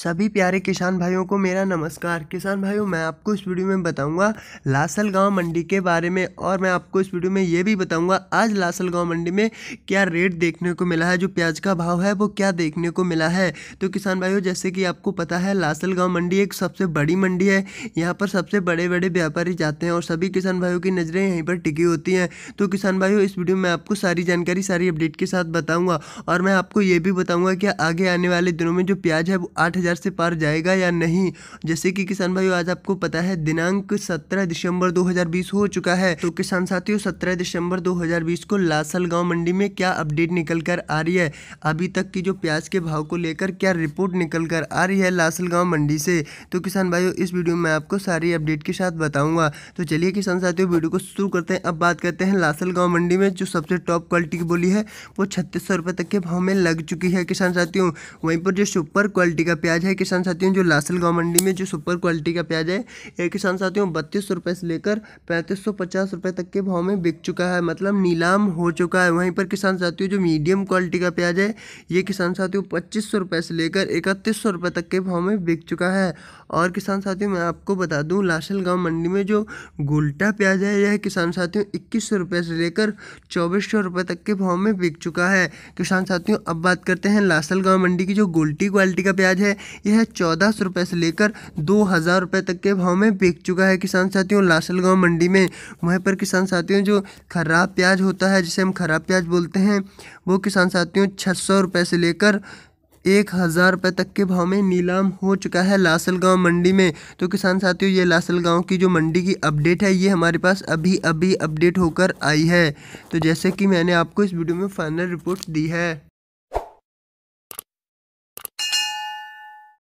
सभी प्यारे किसान भाइयों को मेरा नमस्कार किसान भाइयों मैं आपको इस वीडियो में बताऊंगा लासल गांव मंडी के बारे में और मैं आपको इस वीडियो में ये भी बताऊंगा आज लासल गांव मंडी में क्या रेट देखने को मिला है जो प्याज का भाव है वो क्या देखने को मिला है तो किसान भाइयों जैसे कि आपको पता है लासल गाँव मंडी एक सबसे बड़ी मंडी है यहाँ पर सबसे बड़े बड़े व्यापारी जाते हैं और सभी किसान भाइयों की नज़रें यहीं पर टिकी होती हैं तो किसान भाइयों इस वीडियो में आपको सारी जानकारी सारी अपडेट के साथ बताऊँगा और मैं आपको ये भी बताऊँगा कि आगे आने वाले दिनों में जो प्याज है वो आठ हज़ार से पार जाएगा या नहीं जैसे कि किसान भाइयों आज आपको पता है दिनांक सत्रह दिसंबर 2020 हो चुका है तो किसान साथियों सत्रह दिसंबर 2020 को लासल गांव मंडी में क्या अपडेट निकल कर आ रही है अभी तक की जो प्याज के भाव को लेकर क्या रिपोर्ट निकल कर आ रही है लासल गाँव मंडी से तो किसान भाइयों इस वीडियो में आपको सारी अपडेट के साथ बताऊंगा तो चलिए किसान साथियों वीडियो को शुरू करते हैं अब बात करते हैं लासल गाँव मंडी में जो सबसे टॉप क्वालिटी की बोली है वो छत्तीस सौ तक के भाव में लग चुकी है किसान साथियों वहीं पर जो सुपर क्वालिटी का प्याज प्याज है किसान साथियों जो लासल गाँव मंडी में जो सुपर क्वालिटी का प्याज है ये किसान साथियों बत्तीस रुपये से लेकर पैंतीस सौ पचास रुपये तक के भाव में बिक चुका है मतलब नीलाम हो चुका है वहीं पर किसान साथियों जो मीडियम क्वालिटी का प्याज है ये किसान साथियों पच्चीस सौ रुपये से लेकर इकतीस सौ रुपये तक के भाव में बिक चुका है और किसान साथियों मैं आपको बता दूं लासल गांव मंडी में जो गुलटा प्याज है यह किसान साथियों इक्कीस सौ रुपये से लेकर चौबीस सौ रुपये तक के भाव में बिक चुका है किसान साथियों अब बात करते हैं लासल गांव मंडी की जो गुलटी क्वालिटी का प्याज है यह चौदह सौ रुपये से लेकर दो हज़ार रुपये तक के भाव में बिक चुका है किसान साथियों लासलगांव मंडी में वहीं पर किसान साथियों जो खराब प्याज होता है जिसे हम खराब प्याज बोलते हैं वो किसान साथियों छः सौ रुपये से लेकर एक हज़ार रुपये तक के भाव में नीलाम हो चुका है लासलगांव मंडी में तो किसान साथियों ये लासलगांव की जो मंडी की अपडेट है ये हमारे पास अभी अभी अपडेट होकर आई है तो जैसे कि मैंने आपको इस वीडियो में फाइनल रिपोर्ट दी है